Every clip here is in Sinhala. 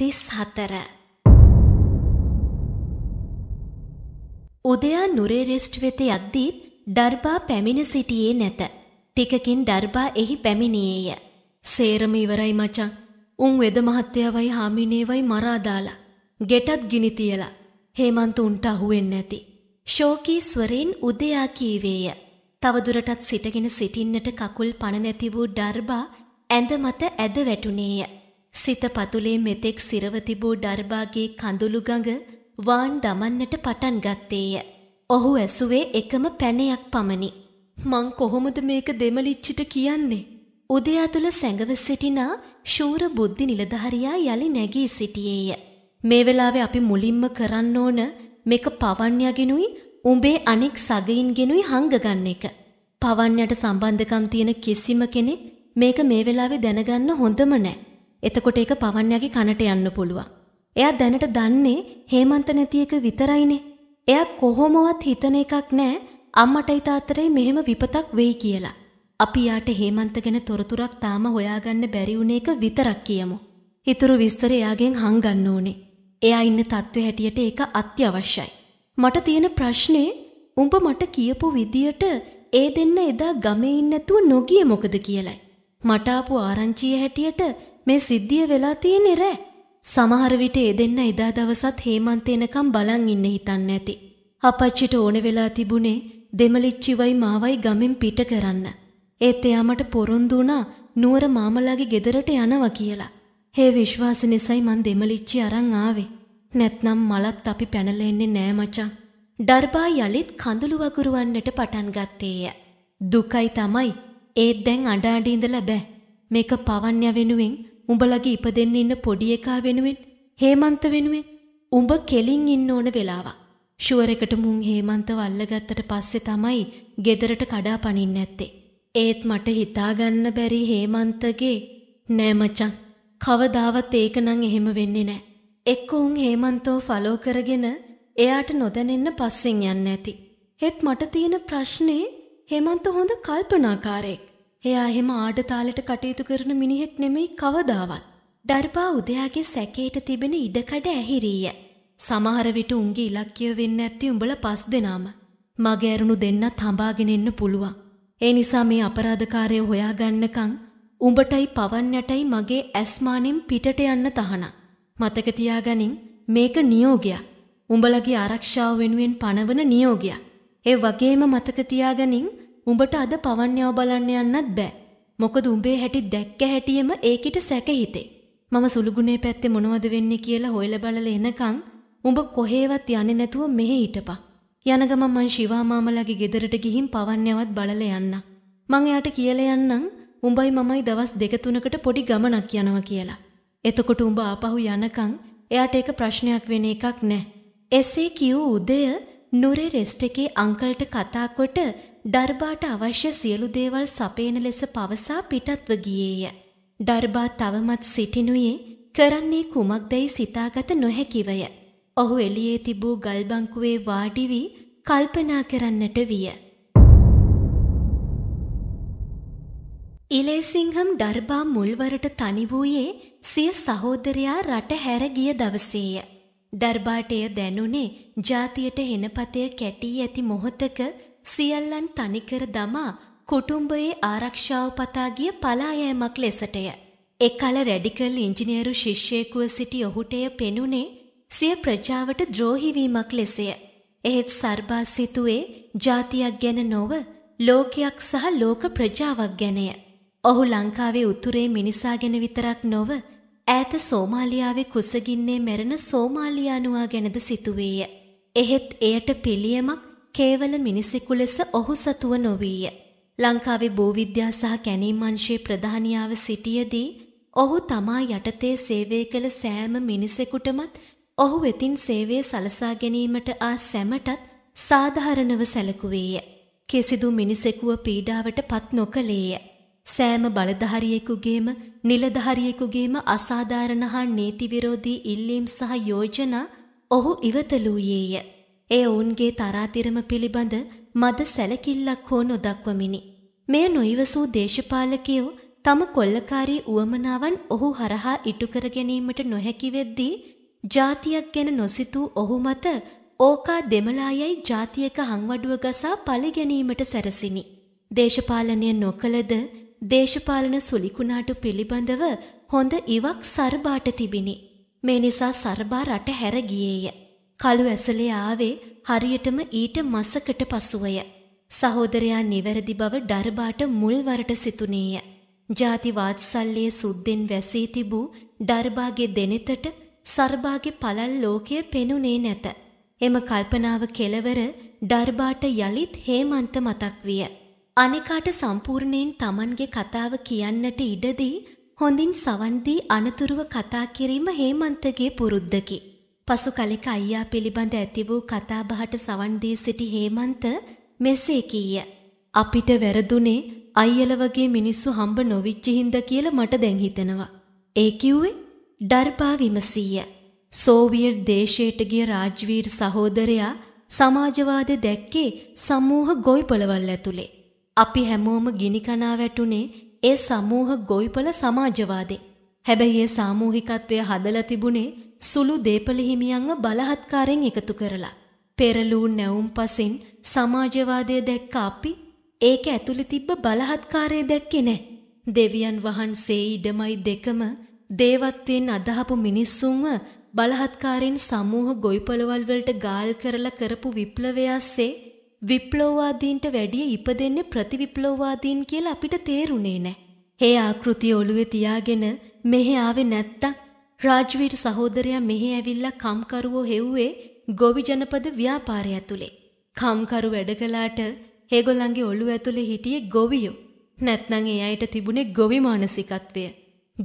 තිස් හතර උදයා නුරේ රෙස්ට් වෙත යද්දීත් ඩර්බා පැමිණ සිටියේ නැත. ටිකකින් ඩර්බා එහි පැමිණියේය. සේරම ඉවරයි මචං. උන් වෙද මහත්තයවයි හාමිනේවයි මරාදාලා. ගෙටත් ගිනි තියලා. හේමන්ත උන්ට අහුවෙන්නේ නැති. ශෝකී ස්වරෙන් උදයා කීවේය. තවදුරටත් සිටගෙන සිටින්නට කකුල් පණ නැති වූ ඩර්බා ඇඳ මත ඇද වැටුනේය. සිත පතුලේ මෙතෙක් සිරව තිබූ ඩර්බාගේ කඳුළු ගඟ වාන් දමන්නට පටන් ගත්තේය. ඔහු ඇසුවේ එකම පැනයක් පමණි. මං කොහොමද මේක දෙමලිච්චිට කියන්නේ? උදේ ඇතුළ සැඟව සිටිනා ශූර බුද්ධි නිලධාරියා යලි නැගී සිටියේය. මේ වෙලාවේ අපි මුලින්ම කරන්න ඕන මේක පවන්යාගෙනුයි උඹේ අනෙක් සගයින්ගෙනුයි හංගගන්න එක. පවන්යට සම්බන්ධකම් තියෙන කිසිම කෙනෙක් මේක මේ වෙලාවේ දැනගන්න හොඳම නැහැ. එතකොට ඒක පවන්යාගේ කනට යන්න පුළුවන්. එයා දැනට දන්නේ හේමන්ත නැති එක විතරයිනේ. එයා කොහොමවත් හිතන එකක් නෑ අම්මටයි තාත්තටයි මෙහෙම විපතක් වෙයි කියලා. අපි යාට හේමන්ත ගැන තොරතුරක් තාම හොයාගන්න බැරි වුණ එක විතරක් කියමු. ඊතුරු විස්තර එයාගෙන් හංගන්න ඕනේ. එයා ඉන්න තත්ත්වය හැටියට ඒක අත්‍යවශ්‍යයි. මට තියෙන ප්‍රශ්නේ උඹ මට කියපු විදියට ඒ දෙන්න එදා ගමේ ඉන්න නැතුව නොගියේ මොකද කියලයි. මට ආපු ආරංචිය හැටියට මේ සිද්ධිය වෙලා තියෙන්නේ රෑ. සමහර විට ඒ දෙන්න එදා දවසත් හේමන්ත එනකම් බලන් ඉන්න හිතන්න ඇති. අපච්චිට ඕන වෙලා තිබුණේ දෙමලිච්චිවයි මාවයි ගමෙන් පිට කරන්න. ඒත් එයා මට පොරොන්දු වුණා නුවර මාමලාගේ ගෙදරට යනවා කියලා. හේ විශ්වාස නිසායි මං දෙමලිච්චි අරන් ආවේ. නැත්නම් මලත් අපි පැනලා එන්නේ නෑ මචං. ඩර්බා යලිත් කඳුළු වගුරුවන්නට පටන් ගත්තේය. දුකයි තමයි. ඒත් දැන් අඬ අඬ ඉඳලා බෑ. මේක පවන්‍ය වෙනුවෙන් උඹලගේ ඉපදෙන්න ඉන්න පොඩි එකා වෙනුවෙන් හේමන්ත වෙනුවෙන් උඹ කෙලින් ඉන්න ඕන වෙලාවක්. ෂුවර් එකට මුං හේමන්තව අල්ලගත්තට පස්සේ තමයි ගෙදරට කඩා පනින්න ඇත්තේ. ඒත් මට හිතාගන්න බැරි හේමන්තගේ නෑ මචං. කවදාවත් ඒක නම් එහෙම වෙන්නේ නෑ. එක්ක උන් හේමන්තව ෆලෝ කරගෙන එයාට නොදැනෙන්න පස්සෙන් යන්න ඇති. හෙත් මට තියෙන ප්‍රශ්නේ හේමන්ත හොඳ කල්පනාකාරයෙක්. එයා එහෙම ආඩතාලට කටයුතු කරන මිනිහෙක් නෙමෙයි කවදාවත්. දර්බා උදයාගේ සැකේට තිබෙන ඉඩකඩ ඇහිරීය. සමහර විට උන්ගේ ඉලක්කය වෙන්න ඇත්තේ උඹල පස් දෙනාම. මගේ ඇරුණු දෙන්නත් හඹාගෙන එන්න පුළුවන්. ඒ නිසා මේ අපරාධකාරය හොයාගන්නකම් උඹටයි පවන්නටයි මගේ ඇස්මානෙන් පිටට යන්න තහනම්. මතක තියාගනින් මේක නියෝගයක්. උඹලගේ ආරක්ෂාව වෙනුවෙන් පනවන නියෝගයක්. ඒ වගේම මතක තියාගනින් උඹට අද පවන්්‍යාව බලන්න යන්නත් බෑ. මොකද උඹේ හැටි දැක්ක හැටියෙම ඒකිට සැකහිතේ. මම සුළුගුණේ පැත්තේ මොනවද වෙන්නේ කියලා හොයලා බලලා එනකන් උඹ කොහේවත් යන්නේ නැතුව මෙහෙ හිටපන්. යන ගමන් මං ශිවා මාමලාගේ ගෙදරට ගිහින් පවන්්‍යාවත් බලලා යන්න. මං එයාට කියලා යන්නම් උඹයි මමයි දවස් දෙක තුනකට පොඩි ගමනක් යනවා කියලා. එතකොට උඹ ආපහු යනකන් එයාට ඒක ප්‍රශ්නයක් වෙන එකක් නැහැ. එසේ කියූ උදය නුරේ රෙස්ට් එකේ අංකල්ට කතා කොට ඩර්බාට අවශ්‍ය සියලු දේවල් සපේන ලෙස පවසා පිටත්ව ගියේය. ඩර්බා තවමත් සිටිනුයේ කරන්නේ කුමක්දැයි සිතාගත නොහැකිවය. ඔහු එළියේ තිබූ ගල්බංකුවේ වාඩි වී කල්පනා කරන්නට විය. ඉලේසිංහම් ඩර්බා මුල්වරට තනි වූයේ සිය සහෝදරයා රට හැර ගිය දවසේය. දර්බාටය දැනුනේ ජාතියට හෙනපතය කැටී ඇති මොහොතක සියල්ලන් තනිකර දමා කුටුම්බයේ ආරක්ෂාව පතාගිය පලායෑමක් ලෙසටය. එකල රැඩිකල් ඉංජිනේරු ශිෂ්‍යයකුව සිටි ඔහුටය පෙනුනේ සිය ප්‍රජාවට ද්‍රෝහිවීමක් ලෙසය. එහෙත් සර්බාස් සිතුවේ ජාතියක් ගැන නොව ලෝකයක් සහ ලෝක ප්‍රජාවක් ගැනය. ඔහු ලංකාවේ උතුරේ මිනිසා ගැන විතරක් නොව ඈත සෝමාලියාවේ කුසගින්නේ මැරෙන සෝමාලියානුවා ගැනද සිතුවේය. එහෙත් එයට පිළියමක් කේවල මිනිසෙකු ලෙස ඔහු සතුව නොවීය. ලංකාවේ භූවිද්‍යා සහ කැණීම් අංශයේ ප්‍රධානියාව සිටියදී ඔහු තමා යටතේ සේවය කළ සෑම මිනිසෙකුටමත් ඔහු වෙතින් සේවය සලසා ගැනීමට ආ සැමටත් සාධාරණව සැලකුවේය. කිසිදු මිනිසෙකුව පීඩාවට පත් නොකළේය. සෑම බලධාරියෙකුගේම නිලධාරියෙකුගේම අසාධාරණ හා නීති විරෝධී ඉල්ලීම් සහ යෝජනා ඔහු ඉවතලූයේය. එය ඔවුන්ගේ තරාතිරම පිළිබඳ මද සැලකිල්ලක් හෝ නොදක්වමිනි. මෙය නොයිවසූ දේශපාලකයෝ තම කොල්ලකාරී උවමනාවන් ඔහු හරහා ඉටු කර ගැනීමට නොහැකි වෙද්දී ජාතියක් ගැන නොසිතූ ඔහු මත ඕකා දෙමලායයි ජාතියක හංවඩුව ගසා පලි ගැනීමට සැරසිනි. දේශපාලනය නොකළද දේශපාලන සුලිකුණාටු පිළිබඳව හොඳ ඉවක් සරබාට තිබිනි. මේ නිසා සරබා රට හැර ගියේය. කළු ඇසලේ ආවේ හරියටම ඊට මසකට පසුවය. සහෝදරයා නිවැරදි බව ඩරබාට මුල්වරට සිතුනේය. ජාති වාත්සල්ලයේ සුද්දෙන් වැසී තිබූ ඩර්බාගේ දෙනෙතට සර්බාගේ පළල් ලෝකය පෙනුනේ නැත. එම කල්පනාව කෙලවර ඩර්බාට යළිත් හේමන්ත මතක් විය. අනෙකාට සම්පූර්ණයෙන් Tamanගේ කතාව කියන්නට ඉඩදී හොඳින් සවන් දී අනතුරුව කතා කිරීම හේමන්තගේ පුරුද්දකි. පසු කලෙක අයියා පිළිබඳ ඇති වූ කතාබහට සවන් දී සිටි හේමන්ත මෙසේ කීය. අපිට වැරදුනේ අයියල වගේ මිනිස්සු හම්බ නොවිච්ච හින්දා කියලා මට දැන් හිතෙනවා. ඒ කිව්වේ ඩර්පා විමසීය. සෝවියට් දේශයට ගිය රාජ්වීර් සහෝදරයා සමාජවාද දැක්කේ සමූහ ගොවිපලවල් ඇතුලේ. අපි හැමෝම ගිනි කනා වැටුනේ ඒ සමූහ ගොවිපල සමාජවාදේ. හැබැයි ඒ සාමූහිකත්වය හදලා තිබුණේ සුළු දේපළ හිමියන්ව බලහත්කාරයෙන් එකතු කරලා. පෙරලූ නැවුම් පසින් සමාජවාදය දැක්ක අපි ඒක ඇතුළේ තිබ්බ බලහත්කාරය දැක්කේ නෑ. දෙවියන් වහන්සේ ඉඩමයි දෙකම දේවත්වයෙන් අදහපු මිනිස්සුන්ව බලහත්කාරයෙන් සමූහ ගොවිපළවල් වලට ගාල් කරලා කරපු විප්ලවයස්සේ විප්ලවවාදීන්ට වැඩිය ඉපදෙන්නේ ප්‍රතිවිප්ලවවාදීන් කියලා අපිට තේරුණේ නෑ. හේ ආකෘතිය ඔළුවේ තියාගෙන මෙහෙ ආවේ නැත්තම් රාජවීර සහෝදරයා මෙහෙ ඇවිල්ලා කම්කරුවෝ හෙව්වේ ගොවි ජනපද ව්‍යාපාරය ඇතුලේ. කම්කරු වැඩ කළාට හේගොල්ලන්ගේ ඔළුව ඇතුලේ හිටියේ ගොවියෝ. නැත්නම් ඒ අයට තිබුණේ ගොවි මානසිකත්වය.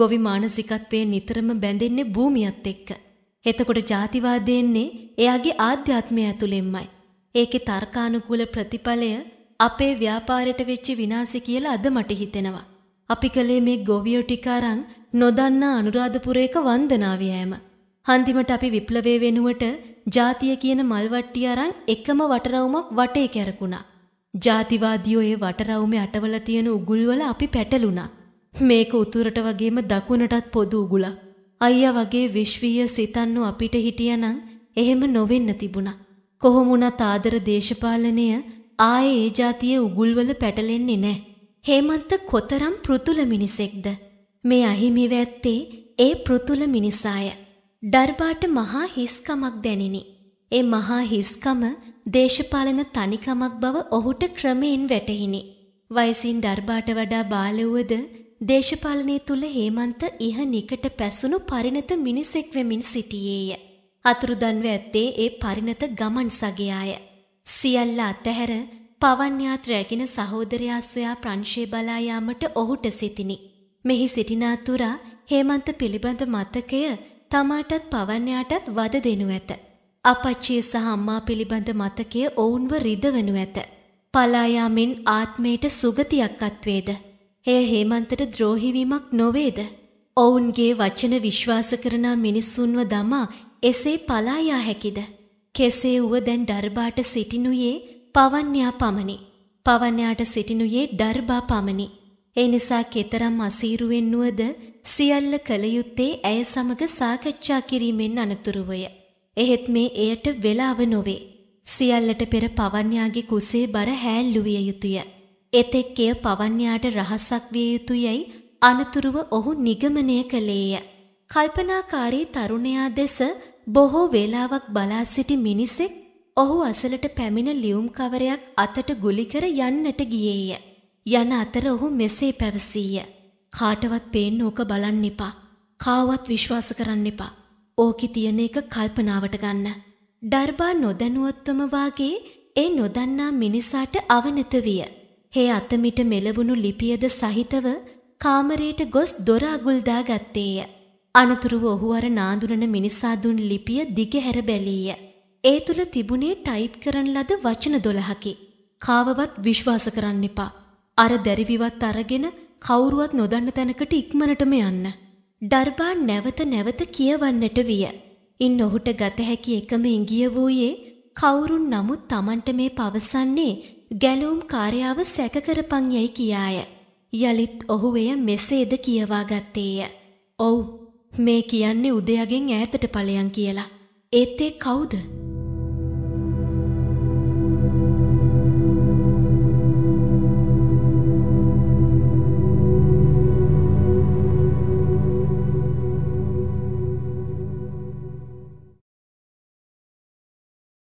ගොවි මානසිකත්වයේ නිතරම බැඳෙන්නේ භූමියත් එක්ක. එතකොට ජාතිවාදය එන්නේ එයාගේ ආධ්‍යාත්මය ඇතුලෙන්මයි. ඒකේ තර්කානුකූල ප්‍රතිඵලය අපේ ව්‍යාපාරයට වෙච්ච විනාශය කියලා අද මට හිතෙනවා. අපි කළේ මේ ගොවියෝ ටික අරන් නොදන්නා අනුරාධපුරේක වන්දනාව යෑම. හන්දිමට අපි විප්ලවයේ වෙනුවට ජාතිය කියන මල්වට්ටිය අරන් එකම වටරවුමක් වටේ කැරකුණා. ජාතිවාදියෝ ඒ වටරවුමේ අටවල තියෙන උගුල්වල අපි පැටලුණා. මේක උතුරට වගේම දකුණටත් පොදු උගුලක්. අයියා වගේ විශ්වීය සිතන්නු අපිට හිටියනම් එහෙම නොවෙන්න තිබුණා. කොහොමුණත් ආදර දේශපාලනය ආයේ ඒ ජාතියේ උගුල්වල පැටලෙන්නේ නැහැ. හේමන්ත කොතරම් පෘතුල මිනිසෙක්ද. මේ අහිමිව ඇත්තේ ඒ පෘතුල මිනිසාය. ඩර්බාට මහා හිස්කමක් දැනිනි. ඒ මහා හිස්කම දේශපාලන තනිකමක් බව ඔහුට ක්‍රමයෙන් වැටහිනි. වයසින් ඩර්බාට වඩා බාලවුවද දේශපාලනය තුළ හේමන්ත ඉහ නිකට පැසුණු පරිණත මිනිසෙක් වෙමින් සිටියේය. අතුරුදන්ව ඇත්තේ ඒ පරිණත ගමන් සගයාය. සියල්ල අතහැර පවන්‍යාත් රැගෙන සහෝදරයා සොයා ප්‍රංශය බලා යාමට ඔහුට සිතිනි. මෙහි සිටිනාතුරා හේමන්ත පිළිබඳ මතකය තමාටත් පවන්‍යාටත් වද දෙනු ඇත. අපච්චිය සහ අම්මා පිළිබඳ මතකය ඔවුන්ව රිදවනු ඇත. පලායාමෙන් ආත්මයට සුගතියක් අත්වේද. එය හේමන්තට ද්‍රෝහිවීමක් නොවේද. ඔවුන්ගේ වචන විශ්වාස කරනා මිනිස්සුන්ව දමා එසේ පලායා හැකිද. කෙසේ වුව දැන් ඩර්බාට සිටිනුයේ පවන්‍යා පමණි. පවන්‍යාට සිටිනුයේ ඩර්බා පමණි. ඒ නිසා කෙතරම් අසීරුවෙන් නුවද සියල්ල කළ යුත්තේ ඇය සමග සාකච්ඡා කිරීමෙන් අනතුරුවය. එහෙත් මේ එයට වෙලාව නොවේ. සියල්ලට පෙර පවන්‍යාගේ කුසේ බර හැල්ලුවිය යුතුය. එතෙක් එය පවන්‍යාට රහසක් විය යුතුයයි අනතුරුව ඔහු නිගමනය කළේය. කල්පනාකාරී තරුණයා දෙස බොහෝ වේලාවක් බලා සිටි මිනිසෙක් ඔහු අසලට පැමිණ ලියුම් කවරයක් අතට ගුලිකර යන්නට ගියේය. යන අතර ඔහු මෙසේ පැවසීය. කාටවත් පේන්න ඕක බලන්න එපා. කාවත් විශ්වාස කරන්න එපා. ඕකි තියෙන එක කල්පනාවට ගන්න. ඩර්බා නොදැනුවත්වම වාගේ ඒ නොදන්නා මිනිසාට අවනත විය. හේ අතමිට මෙලවුණු ලිපියද සහිතව කාමරයට ගොස් දොර අගුල්දා ගත්තේය. අනතුරුව ඔහු අර නාඳුනන මිනිසා දුන් ලිපිය දිගහැර බැලීය. ඒ තුළ තිබුණේ ටයිප් කරන ලද වචන දොළහකි. කාවවත් විශ්වාස කරන්න එපා. අර දැරිවිවත් අරගෙන කවුරුවත් නොදන්න තැනකට ඉක්මනටම යන්න. ඩර්බා නැවත නැවත කියවන්නට විය. ඉන් ඔහුට ගත හැකි එකම ඉංගිය වූයේ කවුරුන් නමුත් Tamanට මේ පවසන්නේ ගැලවුම් කාර්යාව සැක කරපන් යයි කියාය. යලිත් ඔහු එය මෙසේද කියවා ගත්තේය. "ඔව්, මේ කියන්නේ උදයගෙන් ඈතට ඵලයන් කියලා. ඒත් ඒ කවුද?"